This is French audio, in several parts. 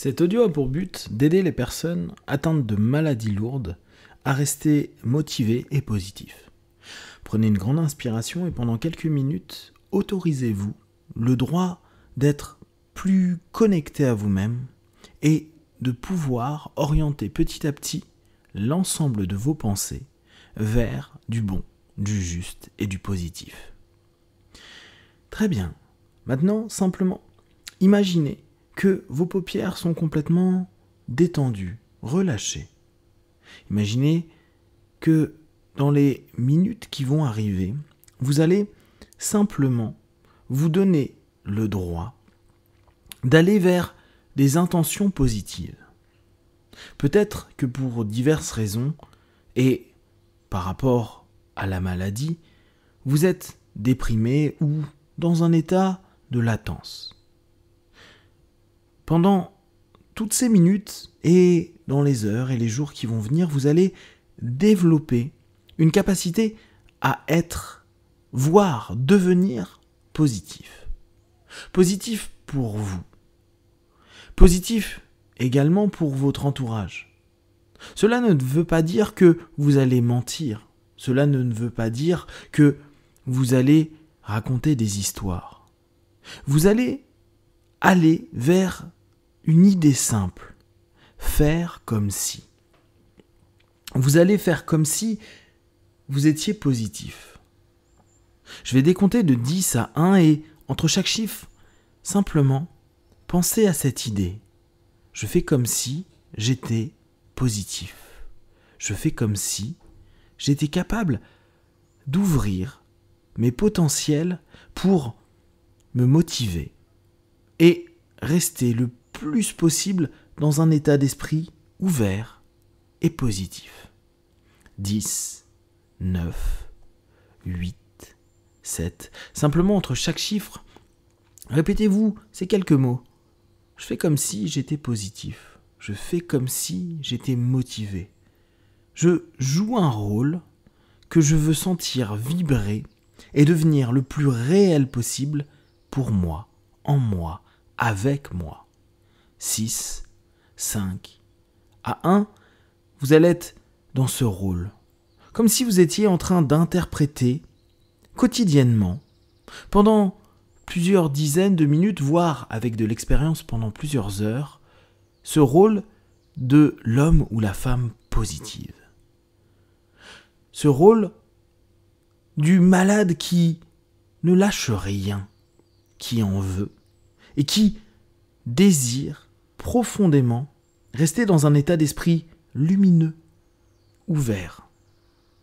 Cet audio a pour but d'aider les personnes atteintes de maladies lourdes à rester motivées et positives. Prenez une grande inspiration et pendant quelques minutes, autorisez-vous le droit d'être plus connecté à vous-même et de pouvoir orienter petit à petit l'ensemble de vos pensées vers du bon, du juste et du positif. Très bien. Maintenant, simplement, imaginez que vos paupières sont complètement détendues, relâchées. Imaginez que dans les minutes qui vont arriver, vous allez simplement vous donner le droit d'aller vers des intentions positives. Peut-être que pour diverses raisons, et par rapport à la maladie, vous êtes déprimé ou dans un état de latence. Pendant toutes ces minutes et dans les heures et les jours qui vont venir, vous allez développer une capacité à être, voire devenir positif. Positif pour vous. Positif également pour votre entourage. Cela ne veut pas dire que vous allez mentir. Cela ne veut pas dire que vous allez raconter des histoires. Vous allez aller vers une idée simple. Faire comme si. Vous allez faire comme si vous étiez positif. Je vais décompter de 10 à 1 et, entre chaque chiffre, simplement, pensez à cette idée. Je fais comme si j'étais positif. Je fais comme si j'étais capable d'ouvrir mes potentiels pour me motiver et rester le plus possible dans un état d'esprit ouvert et positif. 10, 9, 8, 7. Simplement entre chaque chiffre, répétez-vous ces quelques mots. Je fais comme si j'étais positif. Je fais comme si j'étais motivé. Je joue un rôle que je veux sentir vibrer et devenir le plus réel possible pour moi, en moi, avec moi. 6, 5. À 1, vous allez être dans ce rôle, comme si vous étiez en train d'interpréter quotidiennement, pendant plusieurs dizaines de minutes, voire avec de l'expérience pendant plusieurs heures, ce rôle de l'homme ou la femme positive. Ce rôle du malade qui ne lâche rien, qui en veut, et qui désire profondément, rester dans un état d'esprit lumineux, ouvert,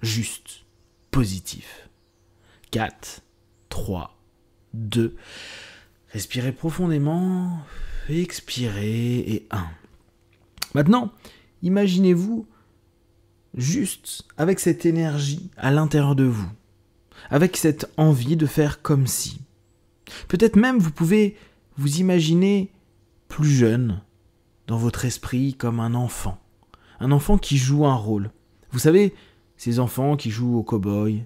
juste, positif. 4, 3, 2. Respirez profondément, expirez et 1. Maintenant, imaginez-vous juste avec cette énergie à l'intérieur de vous, avec cette envie de faire comme si. Peut-être même vous pouvez vous imaginer plus jeune, dans votre esprit comme un enfant. Un enfant qui joue un rôle. Vous savez, ces enfants qui jouent au cow-boy,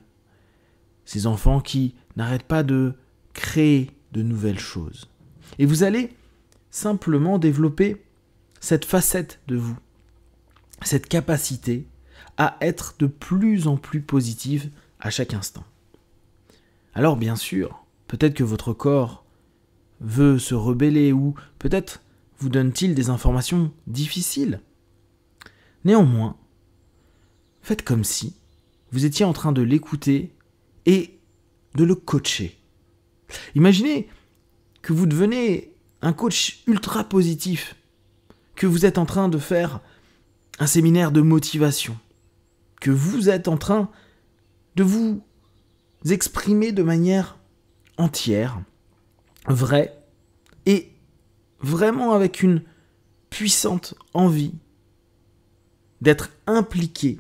ces enfants qui n'arrêtent pas de créer de nouvelles choses. Et vous allez simplement développer cette facette de vous, cette capacité à être de plus en plus positive à chaque instant. Alors bien sûr, peut-être que votre corps veut se rebeller ou peut-être vous donne-t-il des informations difficiles Néanmoins, faites comme si vous étiez en train de l'écouter et de le coacher. Imaginez que vous devenez un coach ultra positif, que vous êtes en train de faire un séminaire de motivation, que vous êtes en train de vous exprimer de manière entière, vraie vraiment avec une puissante envie d'être impliqué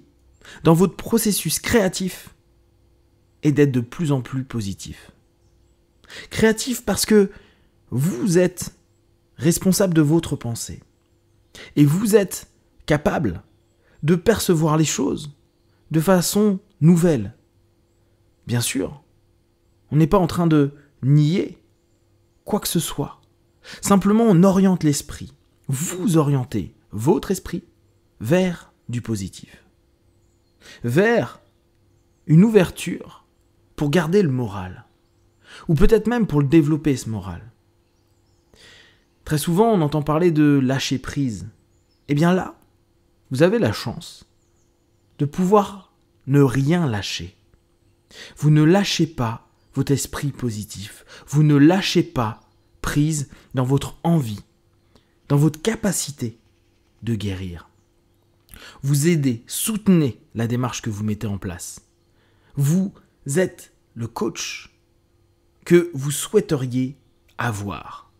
dans votre processus créatif et d'être de plus en plus positif. Créatif parce que vous êtes responsable de votre pensée et vous êtes capable de percevoir les choses de façon nouvelle. Bien sûr, on n'est pas en train de nier quoi que ce soit. Simplement, on oriente l'esprit. Vous orientez votre esprit vers du positif. Vers une ouverture pour garder le moral. Ou peut-être même pour le développer, ce moral. Très souvent, on entend parler de lâcher prise. et eh bien là, vous avez la chance de pouvoir ne rien lâcher. Vous ne lâchez pas votre esprit positif. Vous ne lâchez pas dans votre envie, dans votre capacité de guérir. Vous aidez, soutenez la démarche que vous mettez en place. Vous êtes le coach que vous souhaiteriez avoir.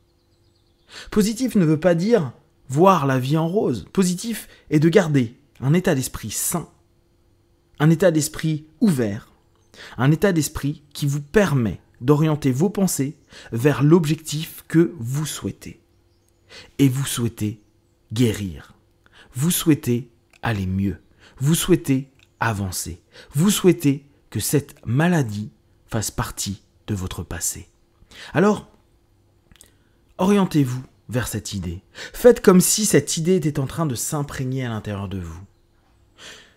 Positif ne veut pas dire voir la vie en rose. Positif est de garder un état d'esprit sain, un état d'esprit ouvert, un état d'esprit qui vous permet d'orienter vos pensées vers l'objectif que vous souhaitez. Et vous souhaitez guérir. Vous souhaitez aller mieux. Vous souhaitez avancer. Vous souhaitez que cette maladie fasse partie de votre passé. Alors, orientez-vous vers cette idée. Faites comme si cette idée était en train de s'imprégner à l'intérieur de vous.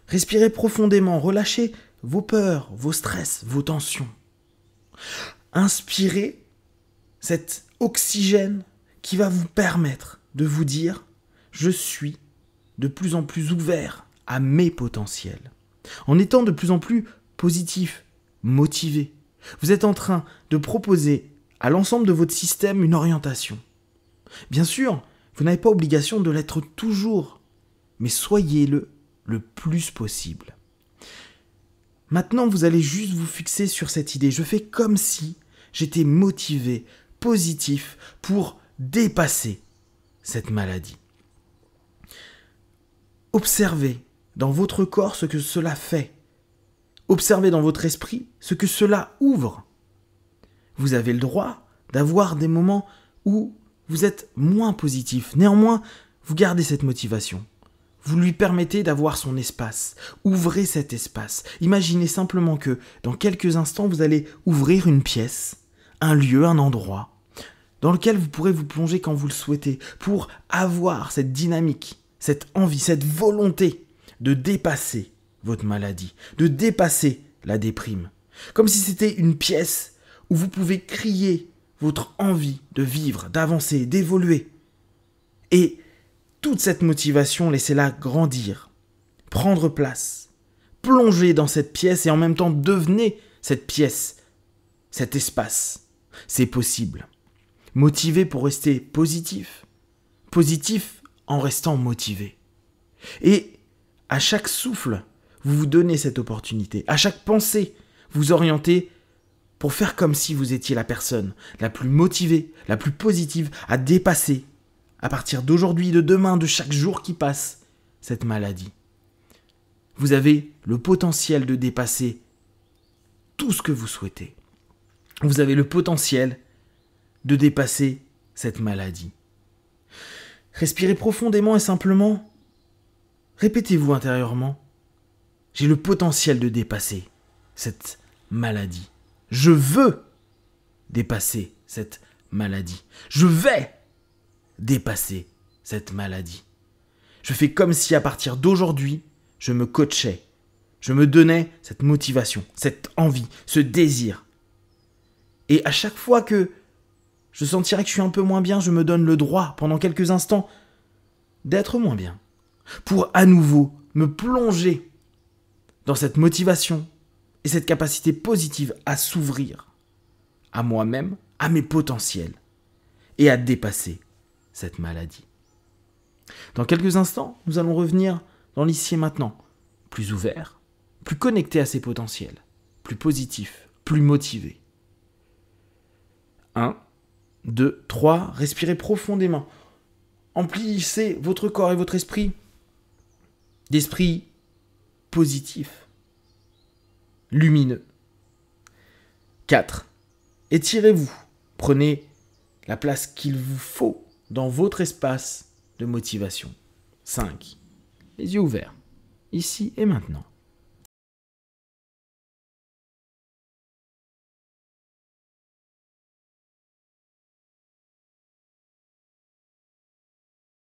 Respirez profondément, relâchez vos peurs, vos stress, vos tensions. Inspirez cet oxygène qui va vous permettre de vous dire je suis de plus en plus ouvert à mes potentiels. En étant de plus en plus positif, motivé, vous êtes en train de proposer à l'ensemble de votre système une orientation. Bien sûr, vous n'avez pas obligation de l'être toujours, mais soyez-le le plus possible. Maintenant, vous allez juste vous fixer sur cette idée. Je fais comme si j'étais motivé, positif, pour dépasser cette maladie. Observez dans votre corps ce que cela fait. Observez dans votre esprit ce que cela ouvre. Vous avez le droit d'avoir des moments où vous êtes moins positif. Néanmoins, vous gardez cette motivation. Vous lui permettez d'avoir son espace. Ouvrez cet espace. Imaginez simplement que dans quelques instants, vous allez ouvrir une pièce, un lieu, un endroit, dans lequel vous pourrez vous plonger quand vous le souhaitez, pour avoir cette dynamique, cette envie, cette volonté de dépasser votre maladie, de dépasser la déprime. Comme si c'était une pièce où vous pouvez crier votre envie de vivre, d'avancer, d'évoluer. Et toute cette motivation, laissez-la grandir, prendre place, plonger dans cette pièce et en même temps devenez cette pièce, cet espace. C'est possible. Motivé pour rester positif, positif en restant motivé. Et à chaque souffle, vous vous donnez cette opportunité, à chaque pensée, vous orientez pour faire comme si vous étiez la personne la plus motivée, la plus positive à dépasser à partir d'aujourd'hui, de demain, de chaque jour qui passe, cette maladie. Vous avez le potentiel de dépasser tout ce que vous souhaitez. Vous avez le potentiel de dépasser cette maladie. Respirez profondément et simplement. Répétez-vous intérieurement. J'ai le potentiel de dépasser cette maladie. Je veux dépasser cette maladie. Je vais dépasser cette maladie. Je fais comme si à partir d'aujourd'hui, je me coachais, je me donnais cette motivation, cette envie, ce désir. Et à chaque fois que je sentirais que je suis un peu moins bien, je me donne le droit, pendant quelques instants, d'être moins bien, pour à nouveau me plonger dans cette motivation et cette capacité positive à s'ouvrir à moi-même, à mes potentiels et à dépasser maladie. Dans quelques instants, nous allons revenir dans l'ici et maintenant, plus ouvert, plus connecté à ses potentiels, plus positif, plus motivé. 1, 2, 3, respirez profondément. Emplissez votre corps et votre esprit d'esprit positif, lumineux. 4. Étirez-vous, prenez la place qu'il vous faut dans votre espace de motivation. 5. Les yeux ouverts, ici et maintenant.